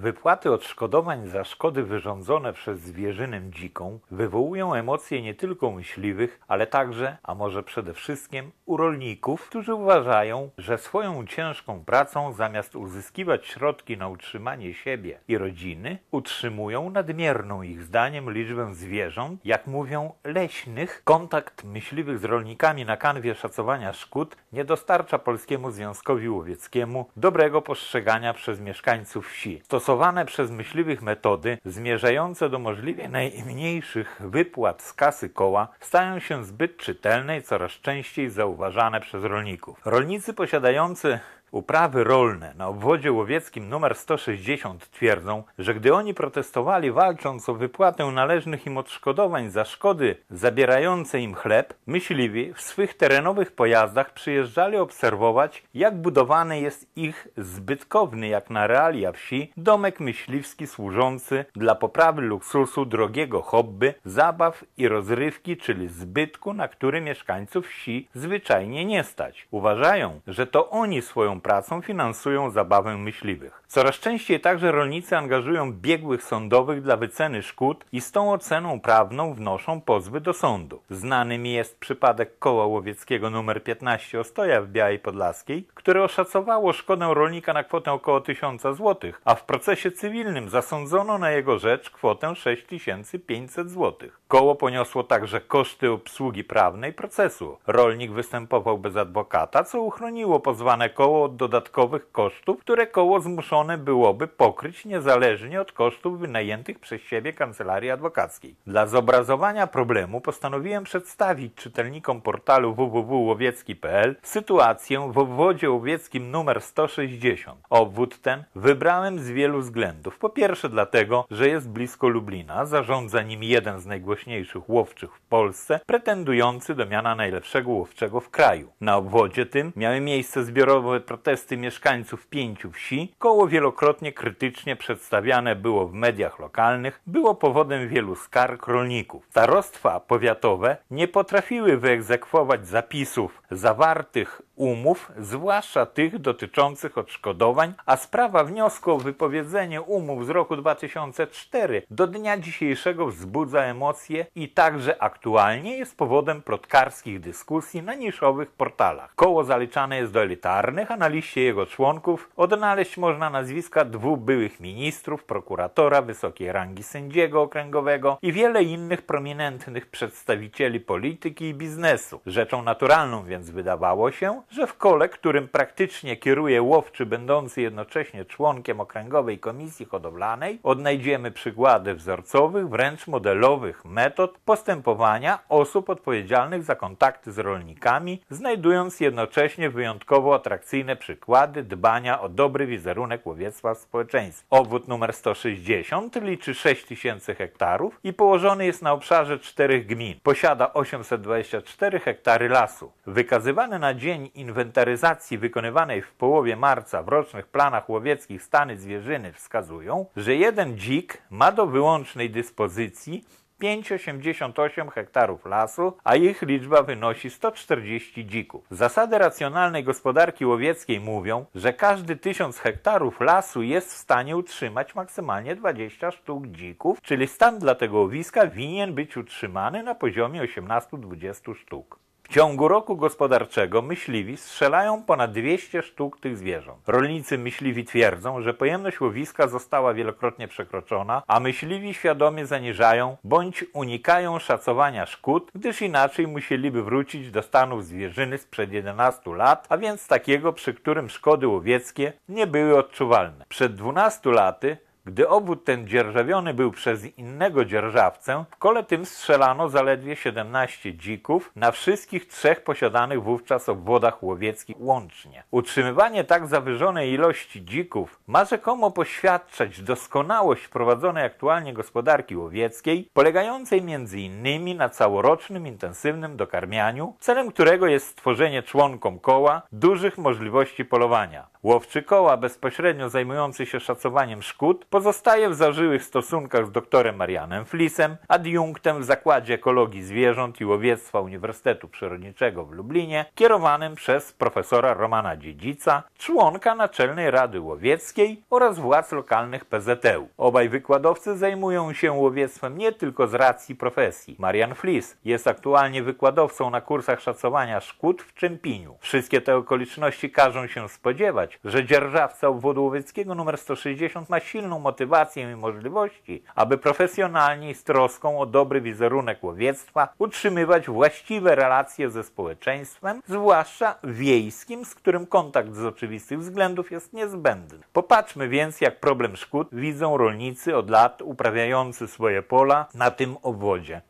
Wypłaty odszkodowań za szkody wyrządzone przez zwierzynę dziką wywołują emocje nie tylko myśliwych, ale także, a może przede wszystkim, u rolników, którzy uważają, że swoją ciężką pracą zamiast uzyskiwać środki na utrzymanie siebie i rodziny, utrzymują nadmierną ich zdaniem liczbę zwierząt, jak mówią, leśnych. Kontakt myśliwych z rolnikami na kanwie szacowania szkód nie dostarcza Polskiemu Związkowi Łowieckiemu dobrego postrzegania przez mieszkańców wsi stosowane przez myśliwych metody zmierzające do możliwie najmniejszych wypłat z kasy koła stają się zbyt czytelne i coraz częściej zauważane przez rolników. Rolnicy posiadający Uprawy rolne na obwodzie łowieckim nr 160 twierdzą, że gdy oni protestowali walcząc o wypłatę należnych im odszkodowań za szkody zabierające im chleb, myśliwi w swych terenowych pojazdach przyjeżdżali obserwować, jak budowany jest ich zbytkowny jak na realia wsi domek myśliwski służący dla poprawy luksusu drogiego hobby, zabaw i rozrywki, czyli zbytku, na który mieszkańców wsi zwyczajnie nie stać. Uważają, że to oni swoją pracą finansują zabawę myśliwych. Coraz częściej także rolnicy angażują biegłych sądowych dla wyceny szkód i z tą oceną prawną wnoszą pozwy do sądu. Znany mi jest przypadek koła łowieckiego nr 15 Ostoja w Białej Podlaskiej, które oszacowało szkodę rolnika na kwotę około 1000 zł, a w procesie cywilnym zasądzono na jego rzecz kwotę 6500 zł. Koło poniosło także koszty obsługi prawnej procesu. Rolnik występował bez adwokata, co uchroniło pozwane koło od dodatkowych kosztów, które koło zmuszone byłoby pokryć niezależnie od kosztów wynajętych przez siebie kancelarii adwokackiej. Dla zobrazowania problemu postanowiłem przedstawić czytelnikom portalu www.łowiecki.pl sytuację w obwodzie łowieckim numer 160. Obwód ten wybrałem z wielu względów. Po pierwsze dlatego, że jest blisko Lublina, zarządza nim jeden z najgłośniejszych łowczych w Polsce, pretendujący do miana najlepszego łowczego w kraju. Na obwodzie tym miały miejsce zbiorowe protesty mieszkańców pięciu wsi, koło wielokrotnie krytycznie przedstawiane było w mediach lokalnych, było powodem wielu skarg rolników. Starostwa powiatowe nie potrafiły wyegzekwować zapisów zawartych umów, zwłaszcza tych dotyczących odszkodowań, a sprawa wniosku o wypowiedzenie umów z roku 2004 do dnia dzisiejszego wzbudza emocje i także aktualnie jest powodem plotkarskich dyskusji na niszowych portalach. Koło zaliczane jest do elitarnych, a na liście jego członków odnaleźć można nazwiska dwóch byłych ministrów, prokuratora, wysokiej rangi sędziego okręgowego i wiele innych prominentnych przedstawicieli polityki i biznesu. Rzeczą naturalną więc wydawało się, że w kole, którym praktycznie kieruje łowczy będący jednocześnie członkiem Okręgowej Komisji Hodowlanej, odnajdziemy przykłady wzorcowych, wręcz modelowych metod postępowania osób odpowiedzialnych za kontakty z rolnikami, znajdując jednocześnie wyjątkowo atrakcyjne przykłady dbania o dobry wizerunek łowiectwa w społeczeństwie. Obwód numer 160 liczy 6 tysięcy hektarów i położony jest na obszarze czterech gmin. Posiada 824 hektary lasu. Wykazywane na dzień inwentaryzacji wykonywanej w połowie marca w rocznych planach łowieckich stany zwierzyny wskazują, że jeden dzik ma do wyłącznej dyspozycji 5,88 hektarów lasu, a ich liczba wynosi 140 dzików. Zasady racjonalnej gospodarki łowieckiej mówią, że każdy 1000 hektarów lasu jest w stanie utrzymać maksymalnie 20 sztuk dzików, czyli stan dla tego łowiska winien być utrzymany na poziomie 18-20 sztuk ciągu roku gospodarczego myśliwi strzelają ponad 200 sztuk tych zwierząt. Rolnicy myśliwi twierdzą, że pojemność łowiska została wielokrotnie przekroczona, a myśliwi świadomie zaniżają bądź unikają szacowania szkód, gdyż inaczej musieliby wrócić do stanów zwierzyny sprzed 11 lat, a więc takiego, przy którym szkody łowieckie nie były odczuwalne. Przed 12 laty gdy obwód ten dzierżawiony był przez innego dzierżawcę, w kole tym strzelano zaledwie 17 dzików na wszystkich trzech posiadanych wówczas obwodach łowieckich łącznie. Utrzymywanie tak zawyżonej ilości dzików ma rzekomo poświadczać doskonałość prowadzonej aktualnie gospodarki łowieckiej, polegającej m.in. na całorocznym intensywnym dokarmianiu, celem którego jest stworzenie członkom koła dużych możliwości polowania. Łowczy koła, bezpośrednio zajmujący się szacowaniem szkód, pozostaje w zażyłych stosunkach z doktorem Marianem Flisem, adiunktem w Zakładzie Ekologii Zwierząt i Łowiectwa Uniwersytetu Przyrodniczego w Lublinie, kierowanym przez profesora Romana Dziedzica, członka Naczelnej Rady Łowieckiej oraz władz lokalnych PZEU. Obaj wykładowcy zajmują się łowiectwem nie tylko z racji profesji. Marian Flis jest aktualnie wykładowcą na kursach szacowania szkód w Czempiniu. Wszystkie te okoliczności każą się spodziewać, wskazać, że dzierżawca obwodu łowieckiego nr 160 ma silną motywację i możliwości, aby profesjonalnie i z troską o dobry wizerunek łowiectwa utrzymywać właściwe relacje ze społeczeństwem, zwłaszcza wiejskim, z którym kontakt z oczywistych względów jest niezbędny. Popatrzmy więc, jak problem szkód widzą rolnicy od lat uprawiający swoje pola na tym obwodzie.